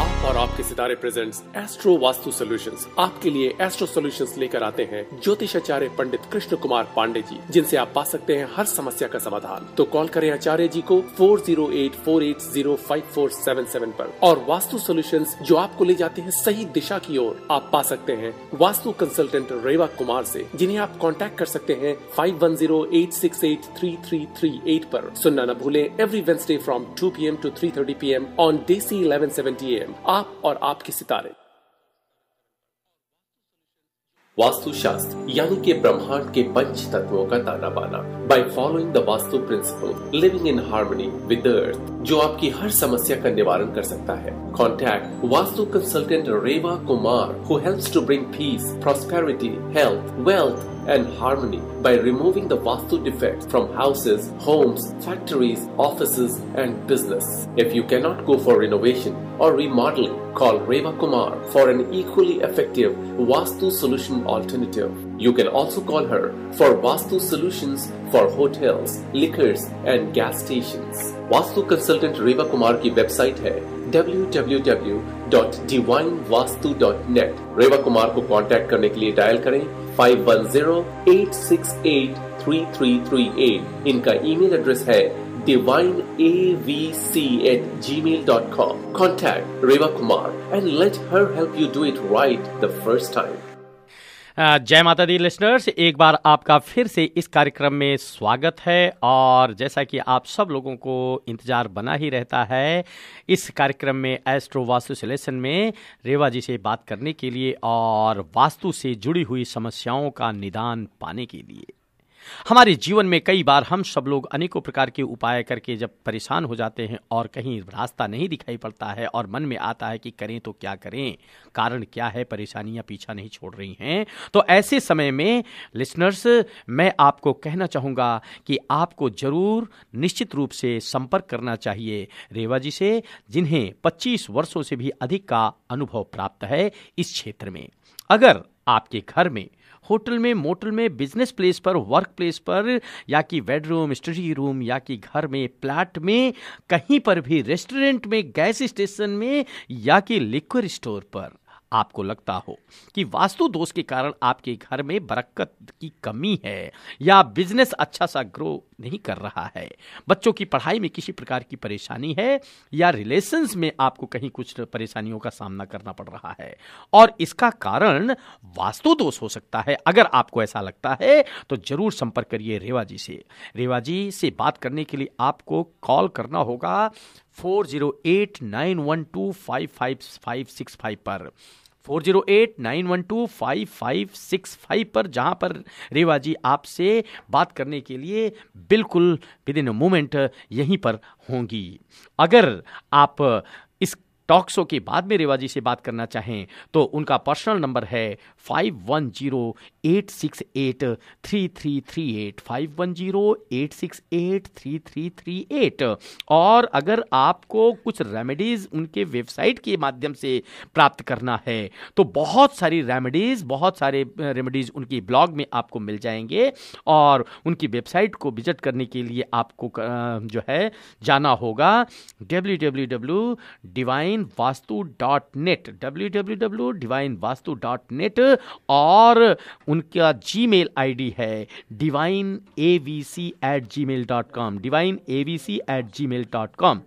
आप और आपके सितारे प्रेजेंट्स एस्ट्रो वास्तु सॉल्यूशंस आपके लिए एस्ट्रो सॉल्यूशंस लेकर आते हैं ज्योतिषाचार्य पंडित कृष्ण कुमार पांडे जी जिनसे आप पा सकते हैं हर समस्या का समाधान तो कॉल करें आचार्य जी को four zero eight four eight zero five four seven seven आरोप और वास्तु सोल्यूशन जो आपको ले जाते हैं सही दिशा की ओर आप पा सकते हैं वास्तु कंसल्टेंट रेवा कुमार ऐसी जिन्हें आप कॉन्टेक्ट कर सकते हैं five one zero eight six eight three three three eight आरोप सुनना न भूलें every Wednesday from two P M to three thirty P M on D C eleven seventy M आप और आपके सितारे वास्तुशास्त्र यानी के ब्रह्मांड के पंच तत्वों का ताना बाना by following the vastu principle living in harmony with earth जो आपकी हर समस्या का निवारण कर सकता है contact vastu consultant Reva Kumar who helps to bring peace prosperity health wealth and harmony by removing the Vastu defects from houses, homes, factories, offices, and business. If you cannot go for renovation or remodeling, call Reva Kumar for an equally effective Vastu solution alternative. You can also call her for Vastu solutions for hotels, liquors and gas stations. Vastu consultant Reva Kumar ki website hai www.divinevastu.net Reva contact को contact करने के लिए dial करें 5108683338 इनका email address है divineavc at gmail.com. Contact Reva Kumar and let her help you do it right the first time. जय माता दी listeners एक बार आपका फिर से इस कार्यक्रम में स्वागत है और जैसा कि आप सब लोगों को इंतज़ार बना ही रहता है इस कार्यक्रम में एस्ट्रो वास्तु सिलेशन में रेवा जी से बात करने के लिए और वास्तु से जुड़ी हुई समस्याओं का निदान पाने के लिए हमारे जीवन में कई बार हम सब लोग अनेकों प्रकार के उपाय करके जब परेशान हो जाते हैं और कहीं रास्ता नहीं दिखाई पड़ता है और मन में आता है कि करें तो क्या करें कारण क्या है परेशानियां पीछा नहीं छोड़ रही हैं तो ऐसे समय में लिसनर्स मैं आपको कहना चाहूँगा कि आपको जरूर निश्चित रूप से संपर्क करना चाहिए रेवा जी से जिन्हें पच्चीस वर्षों से भी अधिक का अनुभव प्राप्त है इस क्षेत्र में अगर आपके घर में होटल में मोटल में बिजनेस प्लेस पर वर्क प्लेस पर या कि बेडरूम स्टडी रूम या कि घर में प्लाट में कहीं पर भी रेस्टोरेंट में गैस स्टेशन में या कि लिक्विड स्टोर पर आपको लगता हो कि वास्तु दोष के कारण आपके घर में बरकत की कमी है या बिजनेस अच्छा सा ग्रो नहीं कर रहा है बच्चों की पढ़ाई में किसी प्रकार की परेशानी है या रिलेशंस में आपको कहीं कुछ परेशानियों का सामना करना पड़ रहा है और इसका कारण वास्तु दोष हो सकता है अगर आपको ऐसा लगता है तो जरूर संपर्क करिए रेवा जी से रेवा जी से बात करने के लिए आपको कॉल करना होगा four zero eight nine one two five five five six five पर four zero eight nine one two five five six five पर जहाँ पर रेवा जी आपसे बात करने के लिए बिल्कुल विद इन अ मोमेंट यहीं पर होंगी अगर आप इस टॉक शो के बाद में जी से बात करना चाहें तो उनका पर्सनल नंबर है five one zero eight six eight three three three eight five one zero eight six eight three three three eight और अगर आपको कुछ रेमेडीज़ उनके वेबसाइट के माध्यम से प्राप्त करना है तो बहुत सारी रेमेडीज़ बहुत सारे रेमेडीज़ उनकी ब्लॉग में आपको मिल जाएंगे और उनकी वेबसाइट को विजिट करने के लिए आपको जो है जाना होगा W W W divine divine vastu dot net W W W divine vastu dot net और उनका जी मेल आई डी है divine A V C at gmail dot com divine A V C at gmail dot com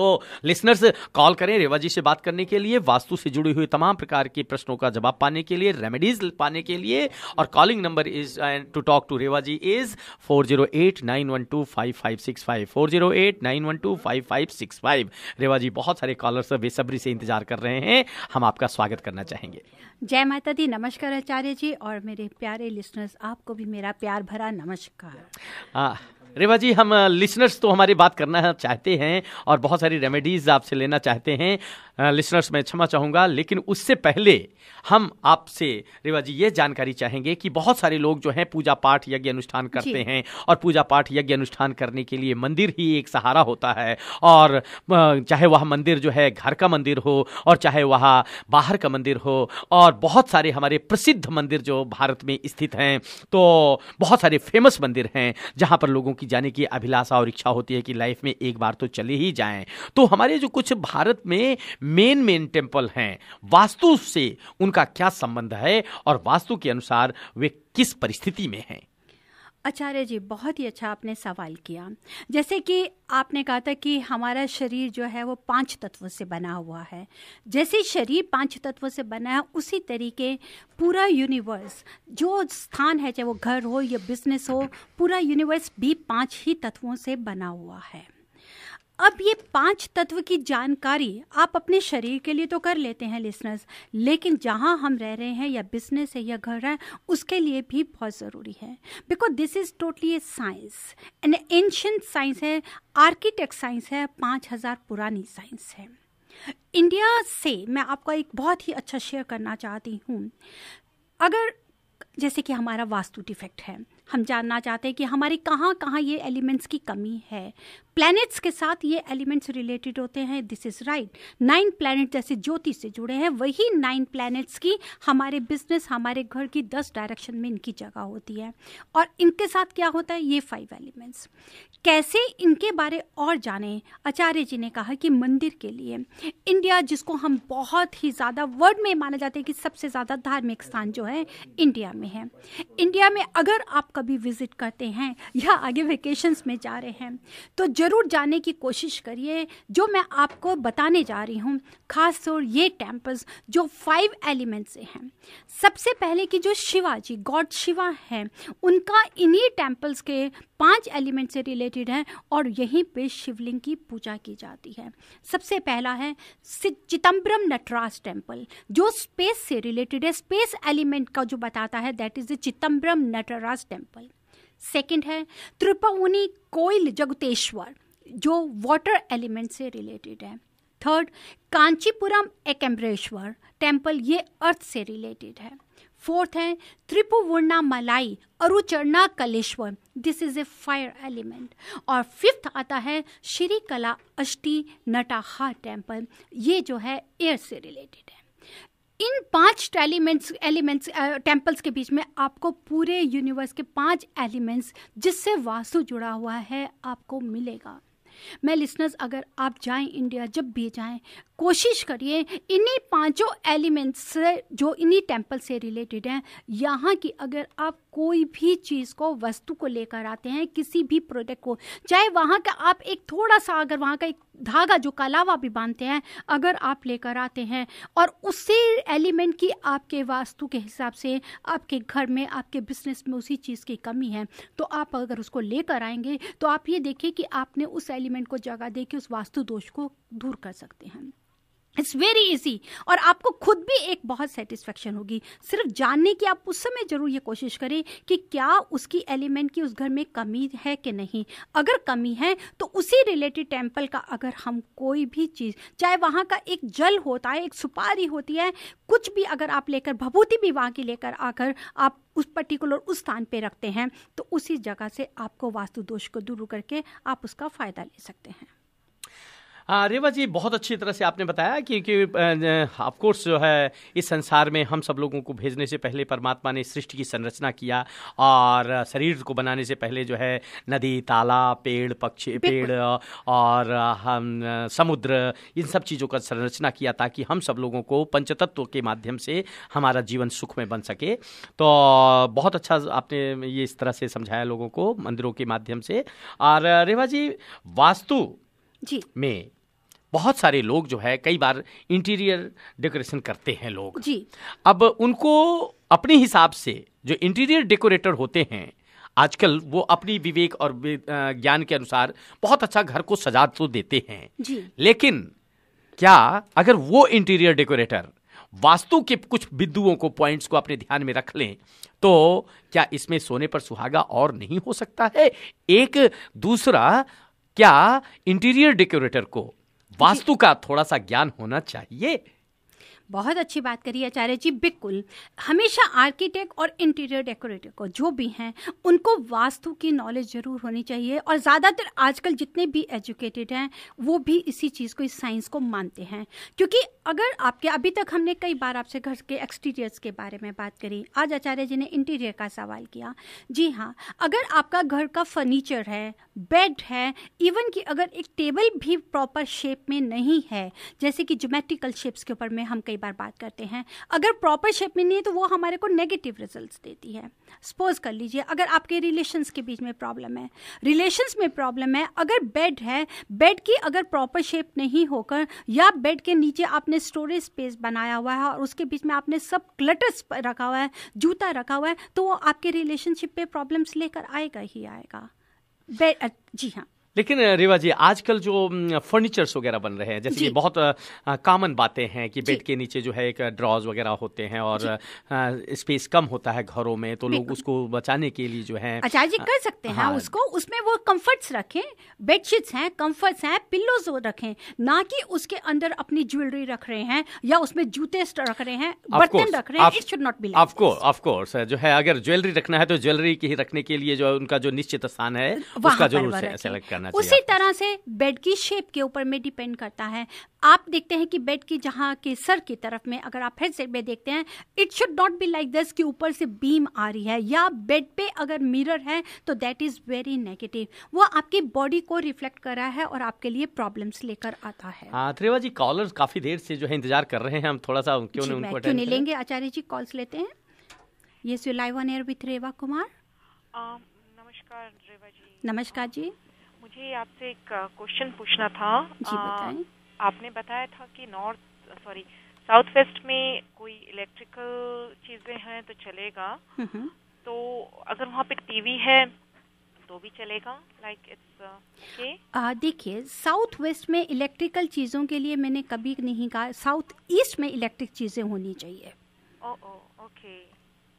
तो listeners call करें रेवा जी से बात करने के लिए वास्तु से जुड़ी हुई तमाम प्रकार के प्रश्नों का जवाब पाने के लिए रेमेडीज पाने के लिए और calling number is to talk to Reva ji is four zero eight nine one two five five six five four zero eight nine one two five five six five Reva ji बहुत सारे कॉलर्स बेसब्री से इंतजार कर रहे हैं हम आपका स्वागत करना चाहेंगे जय माता दी नमस्कार आचार्य जी और मेरे प्यारे लिसनर्स आपको भी मेरा प्यार भरा नमस्कार हाँ। रेवा जी हम लिसनर्स तो हमारी बात करना चाहते हैं और बहुत सारी रेमेडीज़ आपसे लेना चाहते हैं लिसनर्स मैं क्षमा चाहूँगा लेकिन उससे पहले हम आपसे रिवा जी ये जानकारी चाहेंगे कि बहुत सारे लोग जो हैं पूजा पाठ यज्ञ अनुष्ठान करते हैं और पूजा पाठ यज्ञ अनुष्ठान करने के लिए मंदिर ही एक सहारा होता है और चाहे वह मंदिर जो है घर का मंदिर हो और चाहे वह बाहर का मंदिर हो और बहुत सारे हमारे प्रसिद्ध मंदिर जो भारत में स्थित हैं तो बहुत सारे फेमस मंदिर हैं जहाँ पर लोगों की जाने की अभिलाषा और इच्छा होती है कि लाइफ में एक बार तो चले ही जाएँ तो हमारे जो कुछ भारत में मेन मेन टेम्पल हैं वास्तु से उनका क्या संबंध है और वास्तु के अनुसार वे किस परिस्थिति में हैं आचार्य जी बहुत ही अच्छा आपने सवाल किया जैसे कि आपने कहा था कि हमारा शरीर जो है वो पांच तत्वों से बना हुआ है जैसे शरीर पांच तत्वों से बना है उसी तरीके पूरा यूनिवर्स जो स्थान है चाहे वो घर हो या बिजनेस हो पूरा यूनिवर्स भी पांच ही तत्वों से बना हुआ है अब ये पांच तत्व की जानकारी आप अपने शरीर के लिए तो कर लेते हैं लिसनर्स लेकिन जहाँ हम रह रहे हैं या बिजनेस है या घर है उसके लिए भी बहुत ज़रूरी है because this is totally a science an ancient science है आर्किटेक्ट साइंस है पाँच हज़ार पुरानी साइंस है इंडिया से मैं आपका एक बहुत ही अच्छा शेयर करना चाहती हूँ अगर जैसे कि हमारा वास्तु डिफेक्ट है हम जानना चाहते हैं कि हमारे कहाँ कहाँ ये एलिमेंट्स की कमी है प्लैनेट्स के साथ ये एलिमेंट्स रिलेटेड होते हैं this is right nine planet जैसे ज्योति से जुड़े हैं वही नाइन प्लैनेट्स की हमारे बिजनेस हमारे घर की दस डायरेक्शन में इनकी जगह होती है और इनके साथ क्या होता है ये फाइव एलिमेंट्स कैसे इनके बारे और जाने आचार्य जी ने कहा कि मंदिर के लिए इंडिया जिसको हम बहुत ही ज़्यादा वर्ल्ड में माना जाता है कि सबसे ज़्यादा धार्मिक स्थान जो है इंडिया में है इंडिया में अगर आपका कभी विज़िट करते हैं या आगे वेकेशंस में जा रहे हैं तो ज़रूर जाने की कोशिश करिए जो मैं आपको बताने जा रही हूँ ख़ास तौर ये टेम्पल्स जो फाइव एलिमेंट से हैं सबसे पहले कि जो शिवाजी गॉड शिवा हैं उनका इन्हीं टेम्पल्स के पांच एलिमेंट से रिलेटेड है और यहीं पे शिवलिंग की पूजा की जाती है सबसे पहला है चिदम्बरम नटराज टेम्पल जो स्पेस से रिलेटेड है स्पेस एलिमेंट का जो बताता है that is the Chidambaram Nataraja temple second है त्रिपवनी कोयल जगतेश्वर जो वाटर एलिमेंट से रिलेटेड है थर्ड कांचीपुरम एकम्बरेश्वर टेम्पल ये अर्थ से रिलेटेड है फोर्थ है त्रिपुवर्णा मलाई अरुचरणा कलेश्वर this is a fire element और फिफ्थ आता है श्री कला अष्टी नटाहा टेम्पल ये जो है एयर से रिलेटेड है इन पांच एलिमेंट्स एलिमेंट्स टेम्पल्स के बीच में आपको पूरे यूनिवर्स के पांच एलिमेंट्स जिससे वास्तु जुड़ा हुआ है आपको मिलेगा मैं लिसनर्स अगर आप जाएं इंडिया जब भी जाएं कोशिश करिए इन्हीं पांचों एलिमेंट्स से जो इन्हीं टेम्पल से रिलेटेड हैं यहाँ की अगर आप कोई भी चीज़ को वस्तु को लेकर आते हैं किसी भी प्रोडक्ट को चाहे वहाँ का आप एक थोड़ा सा अगर वहाँ का एक धागा जो कलावा भी बांधते हैं अगर आप लेकर आते हैं और उसी एलिमेंट की आपके वास्तु के हिसाब से आपके घर में आपके बिजनेस में उसी चीज़ की कमी है तो आप अगर उसको लेकर आएंगे तो आप ये देखें कि आपने उस एलिमेंट को जगह दे के उस वास्तु दोष को दूर कर सकते हैं इट्स वेरी इजी और आपको खुद भी एक बहुत सेटिस्फेक्शन होगी सिर्फ जानने की आप उस समय जरूर ये कोशिश करें कि क्या उसकी एलिमेंट की उस घर में कमी है कि नहीं अगर कमी है तो उसी रिलेटेड टेम्पल का अगर हम कोई भी चीज़ चाहे वहाँ का एक जल होता है एक सुपारी होती है कुछ भी अगर आप लेकर भभूति भी वहाँ की लेकर आकर आप उस पर्टिकुलर उस स्थान पे रखते हैं तो उसी जगह से आपको वास्तु दोष को दूर करके आप उसका फ़ायदा ले सकते हैं रेवा जी बहुत अच्छी तरह से आपने बताया क्योंकि ऑफकोर्स जो है इस संसार में हम सब लोगों को भेजने से पहले परमात्मा ने सृष्टि की संरचना किया और शरीर को बनाने से पहले जो है नदी ताला पेड़ पक्षी पेड़ और हम समुद्र इन सब चीज़ों का संरचना किया ताकि हम सब लोगों को पंचतत्व के माध्यम से हमारा जीवन सुख में बन सके तो बहुत अच्छा आपने ये इस तरह से समझाया लोगों को मंदिरों के माध्यम से और रेवा जी वास्तु जी में बहुत सारे लोग जो है कई बार इंटीरियर डेकोरेशन करते हैं लोग जी अब उनको अपने हिसाब से जो इंटीरियर डेकोरेटर होते हैं आजकल वो अपनी विवेक और ज्ञान के अनुसार बहुत अच्छा घर को सजा तो देते हैं जी लेकिन क्या अगर वो इंटीरियर डेकोरेटर वास्तु के कुछ बिंदुओं को पॉइंट्स को अपने ध्यान में रख लें तो क्या इसमें सोने पर सुहागा और नहीं हो सकता है एक दूसरा क्या इंटीरियर डेकोरेटर को वास्तु का थोड़ा सा ज्ञान होना चाहिए बहुत अच्छी बात करी आचार्य जी बिल्कुल हमेशा आर्किटेक्ट और इंटीरियर डेकोरेटर को जो भी हैं उनको वास्तु की नॉलेज ज़रूर होनी चाहिए और ज़्यादातर आजकल जितने भी एजुकेटेड हैं वो भी इसी चीज़ को इस साइंस को मानते हैं क्योंकि अगर आपके अभी तक हमने कई बार आपसे घर के एक्सटीरियर्स के बारे में बात करी आज आचार्य जी ने इंटीरियर का सवाल किया जी हाँ अगर आपका घर का फर्नीचर है बेड है इवन कि अगर एक टेबल भी प्रॉपर शेप में नहीं है जैसे कि जोमेट्रिकल शेप्स के ऊपर में हम कई कई बार बात करते हैं अगर प्रॉपर शेप में नहीं है तो वो हमारे को नेगेटिव रिजल्ट देती है सपोज कर लीजिए अगर आपके रिलेशंस के बीच में प्रॉब्लम है रिलेशंस में प्रॉब्लम है अगर बेड है बेड की अगर प्रॉपर शेप नहीं होकर या बेड के नीचे आपने स्टोरेज स्पेस बनाया हुआ है और उसके बीच में आपने सब क्लटर्स रखा हुआ है जूता रखा हुआ है तो वो आपके रिलेशनशिप पे प्रॉब्लम्स लेकर आएगा ही आएगा बेड जी हाँ लेकिन रेवा जी आजकल जो फर्नीचर्स वगैरह बन रहे हैं जैसे ये बहुत कॉमन बातें हैं कि बेड के नीचे जो है एक ड्रॉज वगैरह होते हैं और स्पेस कम होता है घरों में तो लोग उसको बचाने के लिए जो है अच्छा जी कर सकते हैं हाँ, उसको उसमें वो कम्फर्ट्स रखें बेडशीट्स हैं कम्फर्ट्स हैं पिल्लोज रखें ना कि उसके अंदर अपनी ज्वेलरी रख रहे हैं या उसमें जूते रख रहे हैं बर्तन रख रहे हैं इट शुड नॉट बी जो है अगर ज्वेलरी रखना है तो ज्वेलरी के ही रखने के लिए जो उनका जो निश्चित स्थान है उसका जरूर सेलेक्ट करना करना चाहिए उसी तरह से बेड की शेप के ऊपर में डिपेंड करता है आप देखते हैं कि बेड की जहाँ के सर की तरफ में अगर आप हेड सेट में देखते हैं it should not be like this कि ऊपर से बीम आ रही है या बेड पे अगर मिरर है तो दैट इज़ वेरी नेगेटिव वो आपकी बॉडी को रिफ्लेक्ट कर रहा है और आपके लिए प्रॉब्लम्स लेकर आता है हाँ, त्रिवा जी कॉलर काफ़ी देर से जो है इंतजार कर रहे हैं हम थोड़ा सा क्यों नहीं उनको क्यों नहीं लेंगे आचार्य जी कॉल्स लेते हैं ये so live on air with Reva Kumar नमस्कार नमस्कार जी जी आपसे एक क्वेश्चन पूछना था जी आ, आपने बताया था कि नॉर्थ सॉरी साउथ वेस्ट में कोई इलेक्ट्रिकल चीजें हैं तो चलेगा हम्म, हम्म। तो अगर वहाँ पे टीवी है तो भी चलेगा लाइक इट्स देखिए साउथ वेस्ट में इलेक्ट्रिकल चीज़ों के लिए मैंने कभी नहीं कहा साउथ ईस्ट में इलेक्ट्रिक चीज़ें होनी चाहिए ओके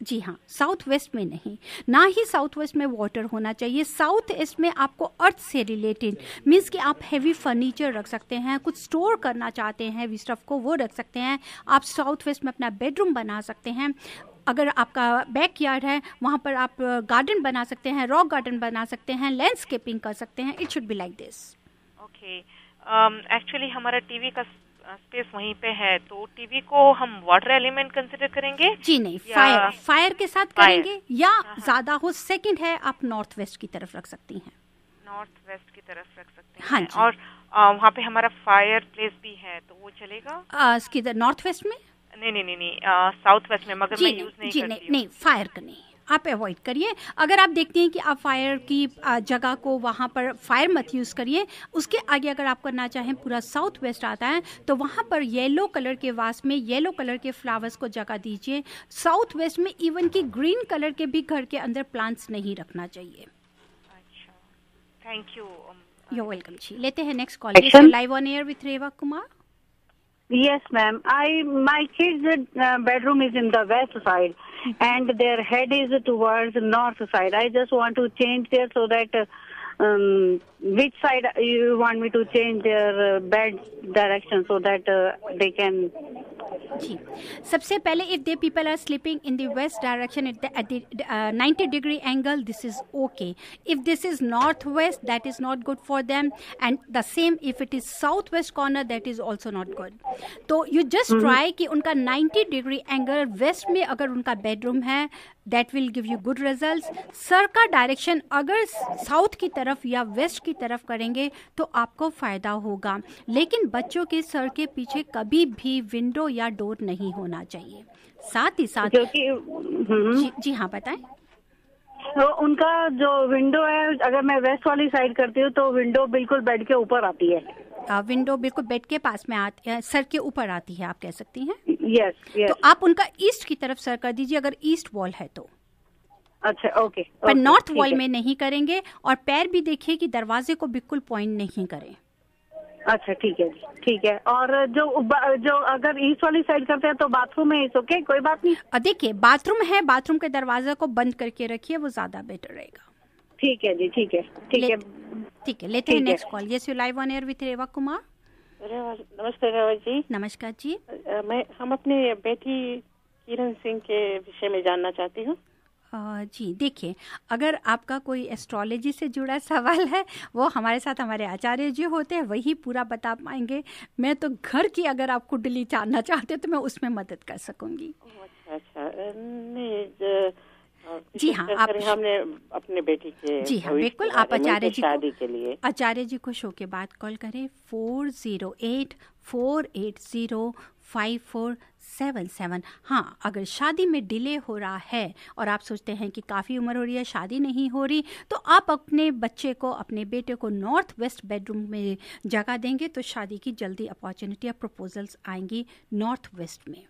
जी हाँ साउथ वेस्ट में नहीं ना ही साउथ वेस्ट में वाटर होना चाहिए साउथ ईस्ट में आपको अर्थ से रिलेटेड मीन्स कि आप हैवी फर्नीचर रख सकते हैं कुछ स्टोर करना चाहते हैं विस्टफ को वो रख सकते हैं आप साउथ वेस्ट में अपना बेडरूम बना सकते हैं अगर आपका बैक यार्ड है वहाँ पर आप गार्डन बना सकते हैं रॉक गार्डन बना सकते हैं लैंडस्केपिंग कर सकते हैं it should be like this okay actually हमारा टीवी का स्पेस वहीं पे है तो टीवी को हम वाटर एलिमेंट कंसिडर करेंगे जी नहीं फायर फायर के साथ fire. करेंगे या हाँ, हाँ। ज्यादा हो सेकंड है आप नॉर्थ वेस्ट की तरफ रख सकती हैं नॉर्थ वेस्ट की तरफ रख सकते हैं हाँ जी। और आ, वहाँ पे हमारा फायर प्लेस भी है तो वो चलेगा नॉर्थ वेस्ट में नहीं नहीं नहीं साउथ वेस्ट में मगर मैं यूज नहीं जी नहीं फायर का नहीं आप अवॉइड करिए अगर आप देखते हैं कि आप फायर की जगह को वहाँ पर फायर मत यूज़ करिए उसके आगे अगर आप करना चाहें पूरा साउथ वेस्ट आता है तो वहाँ पर येलो कलर के वास में येलो कलर के फ्लावर्स को जगह दीजिए साउथ वेस्ट में इवन कि ग्रीन कलर के भी घर के अंदर प्लांट्स नहीं रखना चाहिए थैंक यू यू वेलकम जी लेते हैं next call live on air with Reva Kumar Yes, ma'am. I my kids' uh, bedroom is in the west side, and their head is towards north side. I just want to change there so that uh, um, which side you want me to change their uh, bed direction so that uh, they can जी सबसे पहले if they people are sleeping in the west direction at ninety degree angle this is okay if this is north west that is not good for them and the same if it is south west corner that is also not good तो you just try कि उनका ninety degree angle waste में अगर उनका bedroom है that will give you good result सर का direction अगर साउथ की तरफ या वेस्ट की तरफ करेंगे तो आपको फ़ायदा होगा लेकिन बच्चों के सर के पीछे कभी भी विंडो या डोर नहीं होना चाहिए साथ ही साथ जो कि हम्म। जी, जी हाँ बताएं तो उनका जो विंडो है अगर मैं वेस्ट वाली साइड करती हूँ तो विंडो बिल्कुल बेड के ऊपर आती है विंडो बिल्कुल बेड के पास में आती है सर के ऊपर आती है आप कह सकती हैं यस यस तो आप उनका ईस्ट की तरफ सर कर दीजिए अगर ईस्ट वॉल है तो अच्छा ओके पर नॉर्थ वॉल में नहीं करेंगे और पैर भी देखिए कि दरवाजे को बिल्कुल पॉइंट नहीं करें अच्छा ठीक है ठीक है और जो जो अगर ईस्ट वाली साइड करते हैं तो बाथरूम है ओके कोई बात नहीं देखिए बाथरूम है बाथरूम के दरवाजे को बंद करके रखिए वो ज्यादा बेटर रहेगा ठीक है जी ठीक है ठीक है ठीक है लेते हैं next call yes you live on air with Reva Kumar नमस्ते रेवा जी नमस्कार जी मैं हम अपने बेटी किरण सिंह के विषय में जानना चाहती हूँ जी देखिए अगर आपका कोई एस्ट्रोलॉजी से जुड़ा सवाल है वो हमारे साथ हमारे आचार्य जी होते हैं वही पूरा बता पाएंगे मैं तो घर की अगर आप कुंडली जानना चाहते तो मैं उसमें मदद कर सकूंगी अच्छा अच्छा नहीं हाँ, जी हाँ आप हमने अपने बेटी के जी हाँ बिल्कुल आप आचार्य जी शादी के लिए आचार्य जी को शो के बाद कॉल करें four zero eight four eight zero five four seven seven हाँ अगर शादी में डिले हो रहा है और आप सोचते हैं कि काफ़ी उम्र हो रही है शादी नहीं हो रही तो आप अपने बच्चे को अपने बेटे को नॉर्थ वेस्ट बेडरूम में जगह देंगे तो शादी की जल्दी अपॉर्चुनिटी या प्रपोजल्स आएंगी नॉर्थ वेस्ट में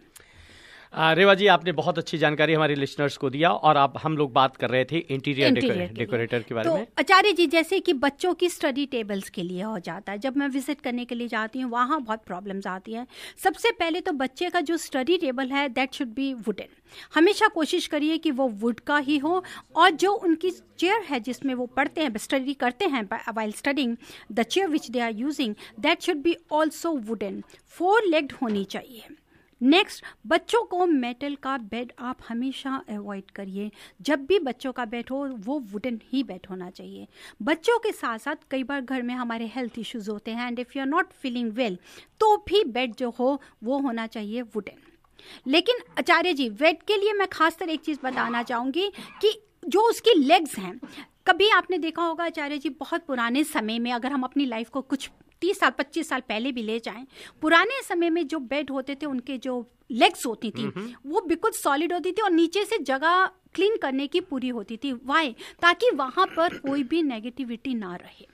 रेवा जी आपने बहुत अच्छी जानकारी हमारे लिस्नर्स को दिया और आप हम लोग बात कर रहे थे इंटीरियर डेकोरेटर के, के बारे तो, में आचार्य जी जैसे कि बच्चों की स्टडी टेबल्स के लिए हो जाता है जब मैं विजिट करने के लिए जाती हूँ वहाँ बहुत प्रॉब्लम्स आती हैं सबसे पहले तो बच्चे का जो स्टडी टेबल है दैट शुड बी वुडन हमेशा कोशिश करिए कि वो वुड का ही हो और जो उनकी चेयर है जिसमें वो पढ़ते हैं स्टडी करते हैं while studying the chair which they are using that should be also wooden four legged होनी चाहिए नेक्स्ट बच्चों को मेटल का बेड आप हमेशा अवॉइड करिए जब भी बच्चों का बेड हो वो वुडन ही बेड होना चाहिए बच्चों के साथ साथ कई बार घर में हमारे हेल्थ इश्यूज होते हैं and if you are not feeling well तो भी बेड जो हो वो होना चाहिए वुडन लेकिन आचार्य जी वेट के लिए मैं खासतर एक चीज़ बताना चाहूँगी कि जो उसकी लेग्स हैं कभी आपने देखा होगा आचार्य जी बहुत पुराने समय में अगर हम अपनी लाइफ को कुछ तीस साल पच्चीस साल पहले भी ले जाएं पुराने समय में जो बेड होते थे उनके जो लेग्स होती थी वो बिल्कुल सॉलिड होती थी और नीचे से जगह क्लीन करने की पूरी होती थी वाई ताकि वहां पर कोई भी नेगेटिविटी ना रहे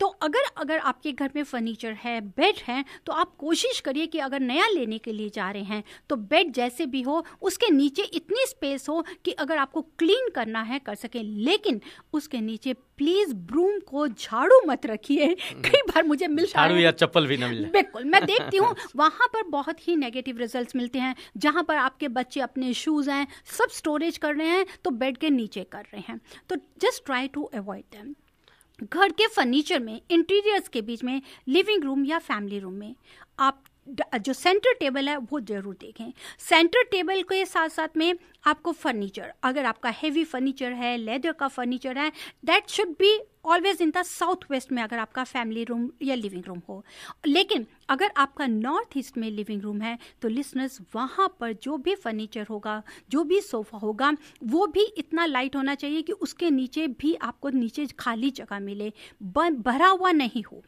तो अगर अगर आपके घर में फर्नीचर है बेड है तो आप कोशिश करिए कि अगर नया लेने के लिए जा रहे हैं तो बेड जैसे भी हो उसके नीचे इतनी स्पेस हो कि अगर आपको क्लीन करना है कर सकें लेकिन उसके नीचे प्लीज ब्रूम को झाड़ू मत रखिए हम्म। कई बार मुझे मिलता झाड़ू या चप्पल भी ना मिले बिल्कुल मैं देखती हूँ वहाँ पर बहुत ही नेगेटिव रिजल्ट मिलते हैं जहाँ पर आपके बच्चे अपने शूज़ हैं सब स्टोरेज कर रहे हैं तो बेड के नीचे कर रहे हैं तो just try to avoid them घर के फर्नीचर में इंटीरियर्स के बीच में लिविंग रूम या फैमिली रूम में आप जो सेंटर टेबल है वो जरूर देखें सेंटर टेबल के साथ साथ में आपको फर्नीचर अगर आपका हेवी फर्नीचर है लेदर का फर्नीचर है that should be always in the south west में अगर आपका फैमिली रूम या लिविंग रूम हो लेकिन अगर आपका नॉर्थ ईस्ट में लिविंग रूम है तो लिसनर्स वहाँ पर जो भी फर्नीचर होगा जो भी सोफ़ा होगा वो भी इतना लाइट होना चाहिए कि उसके नीचे भी आपको नीचे खाली जगह मिले भरा हुआ नहीं हो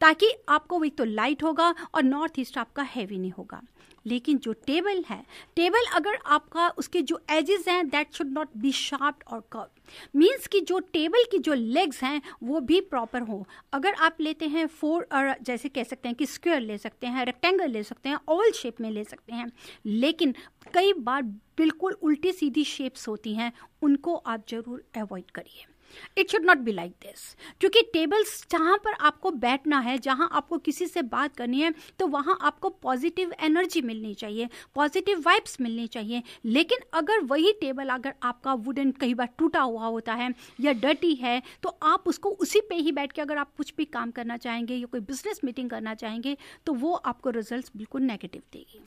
ताकि आपको एक तो लाइट होगा और नॉर्थ ईस्ट आपका हैवी नहीं होगा लेकिन जो टेबल है टेबल अगर आपका उसके जो एजेस हैं that should not be sharp और कर्व मीन्स कि जो टेबल की जो लेग्स हैं वो भी प्रॉपर हो अगर आप लेते हैं फोर और जैसे कह सकते हैं कि स्क्वायर ले सकते हैं रेक्टेंगल ले सकते हैं ओवल शेप में ले सकते हैं लेकिन कई बार बिल्कुल उल्टी सीधी शेप्स होती हैं उनको आप ज़रूर अवॉइड करिए it should not be like this क्योंकि टेबल्स जहाँ पर आपको बैठना है जहाँ आपको किसी से बात करनी है तो वहाँ आपको पॉजिटिव एनर्जी मिलनी चाहिए पॉजिटिव वाइब्स मिलनी चाहिए लेकिन अगर वही टेबल अगर आपका वुडन कई बार टूटा हुआ होता है या डर्टी है तो आप उसको उसी पे ही बैठ के अगर आप कुछ भी काम करना चाहेंगे या कोई बिजनेस मीटिंग करना चाहेंगे तो वो आपको रिजल्ट बिल्कुल नेगेटिव देगी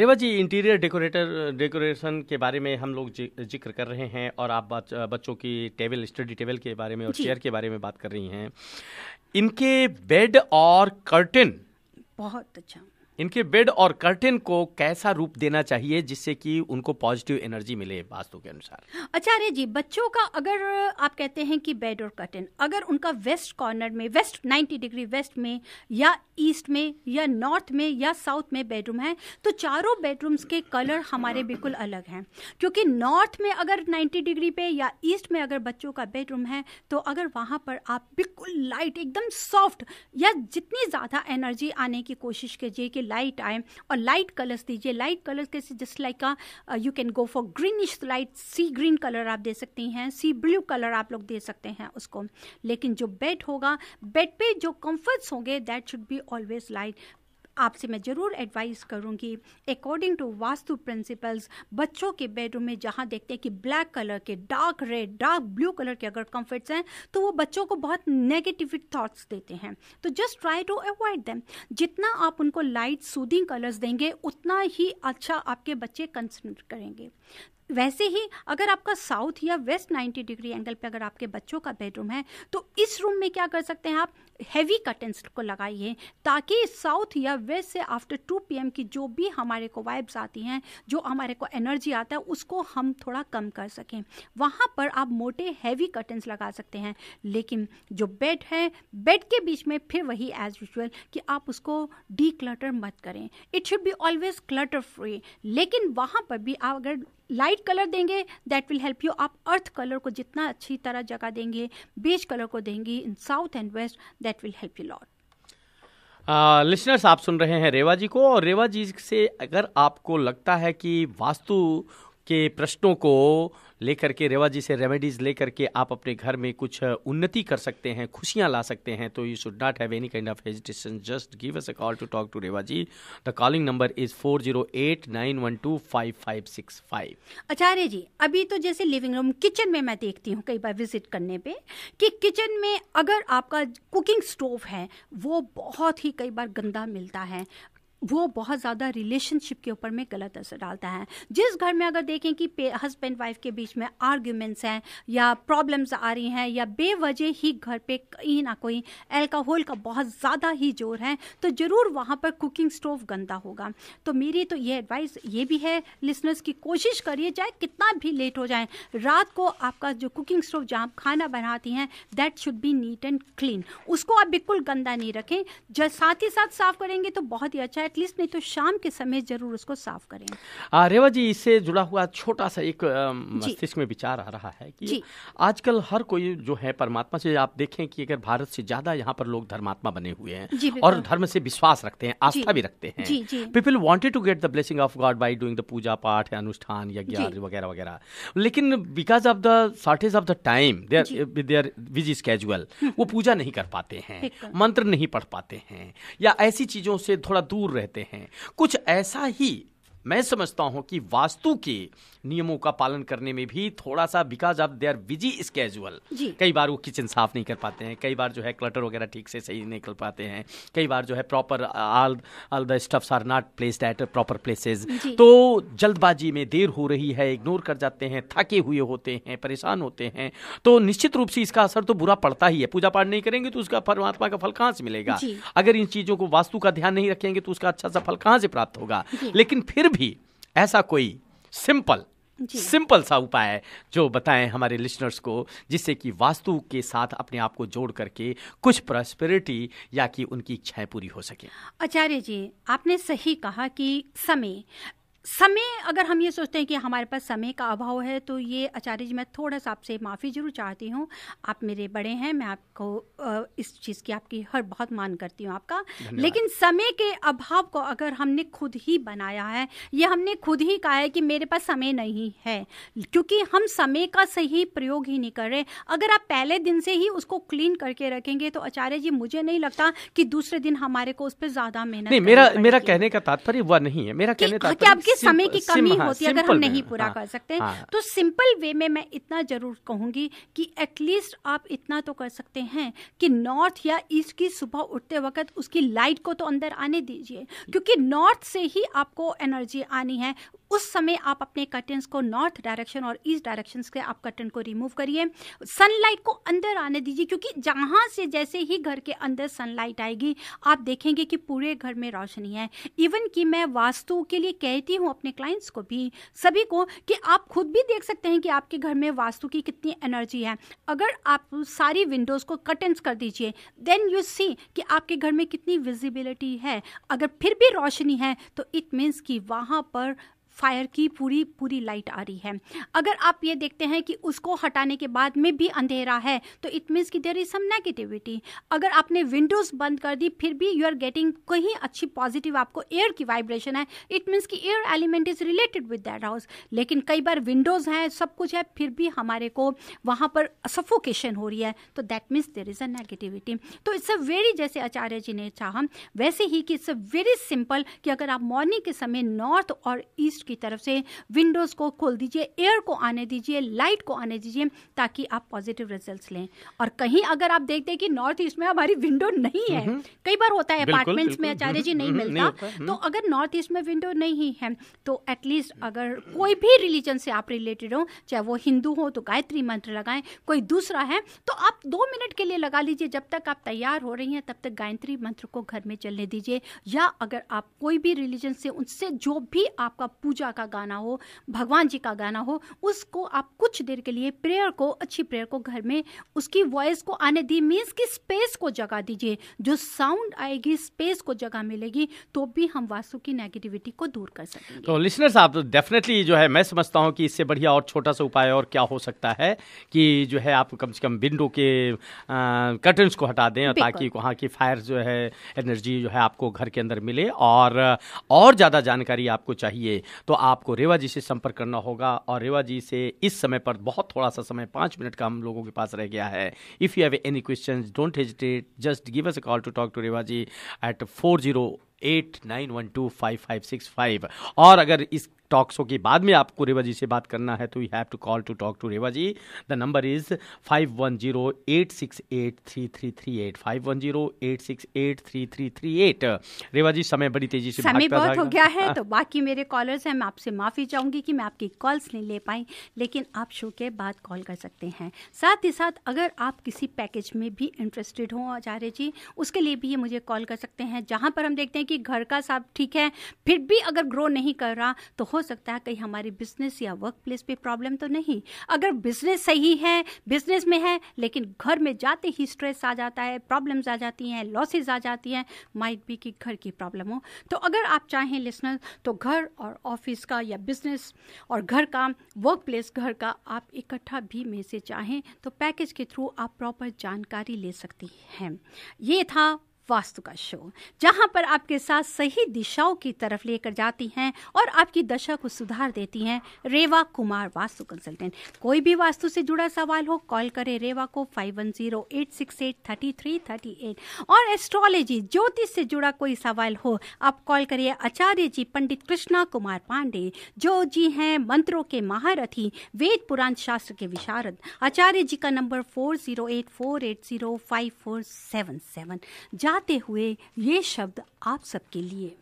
Reva ji interior decorator decoration के बारे में हम लोग जिक्र कर रहे हैं और आप बच्चों की टेबल स्टडी डिटेबल के बारे में और चेयर के बारे में बात कर रही हैं इनके बेड और कर्टन बहुत अच्छा इनके बेड और कर्टेन को कैसा रूप देना चाहिए जिससे कि उनको पॉजिटिव एनर्जी मिले वास्तु के अनुसार आचार्य अच्छा, जी बच्चों का अगर आप कहते हैं कि बेड और कर्टेन अगर उनका वेस्ट कॉर्नर में वेस्ट 90 डिग्री वेस्ट में या ईस्ट में या नॉर्थ में या साउथ में बेडरूम है तो चारों बेडरूम्स के कलर हमारे बिल्कुल अलग हैं क्योंकि नॉर्थ में अगर 90 डिग्री पे या ईस्ट में अगर बच्चों का बेडरूम है तो अगर वहाँ पर आप बिल्कुल लाइट एकदम सॉफ्ट या जितनी ज़्यादा एनर्जी आने की कोशिश कीजिए कि लाइट आए और लाइट कलर्स दीजिए लाइट कलर्स कैसे just like you can go for greenish light sea green colour आप दे सकते हैं सी ब्लू कलर आप लोग दे सकते हैं उसको लेकिन जो बेड होगा बेड पे जो कंफर्ट्स होंगे that should be always light आपसे मैं ज़रूर एडवाइस करूँगी अकॉर्डिंग टू वास्तु प्रिंसिपल्स बच्चों के बेडरूम में जहां देखते हैं कि ब्लैक कलर के dark red dark blue colour के अगर कम्फर्ट्स हैं तो वो बच्चों को बहुत नेगेटिव थाट्स देते हैं तो just try to avoid them जितना आप उनको लाइट सूदिंग कलर्स देंगे उतना ही अच्छा आपके बच्चे कंसिडर करेंगे वैसे ही अगर आपका साउथ या वेस्ट 90 डिग्री एंगल पे अगर आपके बच्चों का बेडरूम है तो इस रूम में क्या कर सकते हैं आप हैवी कर्टन्स को लगाइए ताकि साउथ या वेस्ट से आफ्टर 2 पीएम की जो भी हमारे को वाइब्स आती हैं जो हमारे को एनर्जी आता है उसको हम थोड़ा कम कर सकें वहाँ पर आप मोटे हैवी कर्टन्स लगा सकते हैं लेकिन जो बेड है बेड के बीच में फिर वही एज यूजल कि आप उसको डी क्लटर मत करें it should be always clutter free लेकिन वहाँ पर भी आप अगर लाइट कलर देंगे दैट विल हेल्प यू आप अर्थ कलर को जितना अच्छी तरह जगह देंगे बेज कलर को देंगे in south and west that will help you lot listeners आप सुन रहे हैं रेवा जी को और रेवा जी से अगर आपको लगता है कि वास्तु के प्रश्नों को लेकर के रेवा जी से रेमेडीज़ लेकर के आप अपने घर में कुछ उन्नति कर सकते हैं खुशियां ला सकते हैं तो you should not have any kind of hesitation just give us a call to talk to Reva ji the calling number is four zero eight nine one two five five six five Acharya ji अभी तो जैसे लिविंग रूम किचन में मैं देखती हूँ कई बार visit करने पे कि किचन में अगर आपका कुकिंग स्टोव है वो बहुत ही कई बार गंदा मिलता है वो बहुत ज़्यादा रिलेशनशिप के ऊपर में गलत असर डालता है जिस घर में अगर देखें कि हस्बैंड वाइफ के बीच में आर्ग्यूमेंट्स हैं या प्रॉब्लम्स आ रही हैं या बेवजह ही घर पे कहीं ना कहीं एल्कोहल का बहुत ज़्यादा ही जोर है तो ज़रूर वहाँ पर कुकिंग स्टोव गंदा होगा तो मेरी तो ये एडवाइस ये भी है लिसनर्स की कोशिश करिए चाहे कितना भी लेट हो जाए रात को आपका जो कुकिंग स्टोव जहाँ खाना बनाती हैं that should be neat and clean उसको आप बिल्कुल गंदा नहीं रखें जब साथ ही साथ साफ करेंगे तो बहुत ही अच्छा है एटलीस्ट नहीं तो शाम के समय जरूर उसको साफ करें रेवा जी इससे जुड़ा हुआ छोटा सा एक मस्तिष्क में विचार आ रहा है कि आजकल हर कोई जो है परमात्मा से आप देखें कि अगर भारत से ज्यादा यहाँ पर लोग धर्मात्मा बने हुए हैं और धर्म से विश्वास रखते हैं आस्था भी रखते हैं people wanted to get the blessing of God by doing the puja पाठ अनुष्ठान यज्ञ ज्ञान वगैरह वगैरह लेकिन because of the shortage of the time there with is casual वो पूजा नहीं कर पाते हैं मंत्र नहीं पढ़ पाते हैं या ऐसी चीजों से थोड़ा दूर रहते हैं कुछ ऐसा ही मैं समझता हूं कि वास्तु के नियमों का पालन करने में भी थोड़ा सा because of their busy schedule कई बार वो किचन साफ नहीं कर पाते हैं कई बार जो है क्लटर वगैरह ठीक से सही नहीं कर पाते हैं कई बार जो है proper all all the stuffs are not placed at proper places तो जल्दबाजी में देर हो रही है इग्नोर कर जाते हैं थके हुए होते हैं परेशान होते हैं तो निश्चित रूप से इसका असर तो बुरा पड़ता ही है पूजा पाठ नहीं करेंगे तो उसका परमात्मा का फल कहाँ से मिलेगा अगर इन चीज़ों को वास्तु का ध्यान नहीं रखेंगे तो उसका अच्छा सा फल कहाँ से प्राप्त होगा लेकिन फिर भी ऐसा कोई सिंपल सिंपल सा उपाय है जो बताएं हमारे लिसनर्स को जिससे कि वास्तु के साथ अपने आप को जोड़ करके कुछ प्रॉस्पेरिटी या कि उनकी इच्छाएं पूरी हो सके आचार्य जी आपने सही कहा कि समय समय अगर हम ये सोचते हैं कि हमारे पास समय का अभाव है तो ये आचार्य जी मैं थोड़ा सा आपसे माफ़ी ज़रूर चाहती हूँ आप मेरे बड़े हैं मैं आपको इस चीज़ की आपकी हर बहुत मान करती हूँ आपका लेकिन समय के अभाव को अगर हमने खुद ही बनाया है ये हमने खुद ही कहा है कि मेरे पास समय नहीं है क्योंकि हम समय का सही प्रयोग ही नहीं कर रहे अगर आप पहले दिन से ही उसको क्लीन करके रखेंगे तो आचार्य जी मुझे नहीं लगता कि दूसरे दिन हमारे को उस पर ज़्यादा मेहनत मेरा मेरा कहने का तात्पर्य वह नहीं है मेरा कहने का हाँ, क्योंकि समय की कमी हाँ, होती है अगर हम नहीं पूरा हाँ। कर सकते हाँ। तो सिंपल वे में मैं इतना जरूर कहूंगी कि एटलीस्ट आप इतना तो कर सकते हैं कि नॉर्थ या ईस्ट की सुबह उठते वक्त उसकी लाइट को तो अंदर आने दीजिए क्योंकि नॉर्थ से ही आपको एनर्जी आनी है उस समय आप अपने कर्टन्स को नॉर्थ डायरेक्शन और ईस्ट डायरेक्शन से आप कर्टन को रिमूव करिए सनलाइट को अंदर आने दीजिए क्योंकि जहां से जैसे ही घर के अंदर सनलाइट आएगी आप देखेंगे कि पूरे घर में रोशनी है इवन कि मैं वास्तु के लिए कहती हूँ अपने क्लाइंट्स को भी सभी को कि आप खुद भी देख सकते हैं कि आपके घर में वास्तु की कितनी एनर्जी है अगर आप सारी विंडोज़ को कटेंस कर दीजिए देन यू सी कि आपके घर में कितनी विजिबिलिटी है अगर फिर भी रोशनी है तो इट मीन्स कि वहाँ पर फायर की पूरी पूरी लाइट आ रही है अगर आप ये देखते हैं कि उसको हटाने के बाद में भी अंधेरा है तो इट मीन्स कि देर इज सम नेगेटिविटी अगर आपने विंडोज़ बंद कर दी फिर भी यू आर गेटिंग कहीं अच्छी पॉजिटिव आपको एयर की वाइब्रेशन है इट मीन्स कि air element is related with that house लेकिन कई बार विंडोज़ हैं सब कुछ है फिर भी हमारे को वहाँ पर सफोकेशन हो रही है तो that means there is a negativity तो इट्स अ वेरी जैसे आचार्य जी ने चाह वैसे ही कि इट्स अ वेरी सिंपल कि अगर आप मॉर्निंग के समय नॉर्थ और ईस्ट की तरफ से विंडोज़ को खोल दीजिए एयर को आने दीजिए लाइट को आने दीजिए ताकि आप पॉजिटिव रिजल्ट लें और कहीं अगर आप देखते हैं कि नॉर्थ ईस्ट में हमारी विंडो नहीं है कई बार होता है अपार्टमेंट्स में आचार्य जी नहीं मिलता तो हम्म। अगर नॉर्थ ईस्ट में विंडो नहीं है तो एटलीस्ट अगर कोई भी रिलीजन से आप रिलेटेड हो चाहे वो हिंदू हो तो गायत्री मंत्र लगाएं कोई दूसरा है तो आप दो मिनट के लिए लगा लीजिए जब तक आप तैयार हो रही हैं तब तक गायत्री मंत्र को घर में चलने दीजिए या अगर आप कोई भी रिलीजन से उनसे जो भी आपका पूजा पूजा का गाना हो भगवान जी का गाना हो उसको आप कुछ देर के लिए प्रेयर को अच्छी प्रेयर को घर में उसकी वॉइस को आने दी मीन्स की स्पेस को जगा दीजिए जो साउंड आएगी स्पेस को जगह मिलेगी तो भी हम वास्तु की नेगेटिविटी को दूर कर सकते तो लिसनर साहब तो डेफिनेटली जो है मैं समझता हूँ कि इससे बढ़िया और छोटा सा उपाय और क्या हो सकता है कि जो है आप कम से कम विंडो के कर्टन्स को हटा दें ताकि वहाँ की फायर जो है एनर्जी जो है आपको घर के अंदर मिले और और ज़्यादा जानकारी आपको चाहिए तो आपको रेवा जी से संपर्क करना होगा और रेवा जी से इस समय पर बहुत थोड़ा सा समय पाँच मिनट का हम लोगों के पास रह गया है if you have any question don't hesitate just give us a call to talk to Reva ji at four zero eight nine one two five five six five और अगर इस टॉक शो के बाद में आपको रेवा जी से बात करना है तो you have to call to talk to Reva ji the number is five one zero eight six eight three three three eight five one zero eight six eight three three three eight Reva ji समय बड़ी तेजी से समय बहुत हो गया है तो बाकी मेरे कॉलर्स हैं मैं आपसे माफ़ी चाहूंगी कि मैं आपकी कॉल्स नहीं ले पाई लेकिन आप शो के बाद कॉल कर सकते हैं साथ ही साथ अगर आप किसी पैकेज में भी इंटरेस्टेड हों आचार्य जी उसके लिए भी ये मुझे कॉल कर सकते हैं जहां पर हम देखते हैं कि घर का सब ठीक है फिर भी अगर ग्रो नहीं कर रहा तो हो सकता है कहीं हमारे बिजनेस या वर्क प्लेस पर प्रॉब्लम तो नहीं अगर बिजनेस सही है बिजनेस में है लेकिन घर में जाते ही स्ट्रेस आ जाता है प्रॉब्लम्स आ जाती हैं लॉसेज आ जाती हैं माइट भी की घर की प्रॉब्लम हो तो अगर आप चाहें लिसनर तो घर और ऑफिस का या बिजनेस और घर का वर्क प्लेस घर का आप इकट्ठा भी में से चाहें तो पैकेज के थ्रू आप प्रॉपर जानकारी ले सकती हैं ये था वास्तु का शो जहां पर आपके साथ सही दिशाओं की तरफ लेकर जाती हैं और आपकी दशा को सुधार देती हैं रेवा कुमार वास्तु कंसल्टेंट कोई भी वास्तु से जुड़ा सवाल हो कॉल करें रेवा को five one zero eight six eight thirty three thirty eight और एस्ट्रोलॉजी ज्योतिष से जुड़ा कोई सवाल हो आप कॉल करिए आचार्य जी पंडित कृष्णा कुमार पांडे जो जी हैं मंत्रों के महारथी वेद पुराण शास्त्र के विशारद आचार्य जी का नंबर four zero eight four eight zero five four seven seven जा दोहराते हुए ये शब्द आप सबके लिए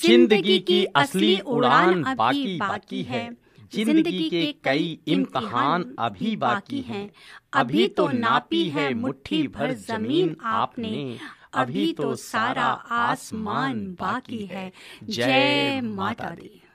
जिंदगी की असली उड़ान बाकी बाकी है जिंदगी के कई इम्तहान अभी बाकी हैं अभी तो, तो नापी है मुट्ठी भर जमीन आपने अभी तो, तो सारा आसमान बाकी है जय माता दी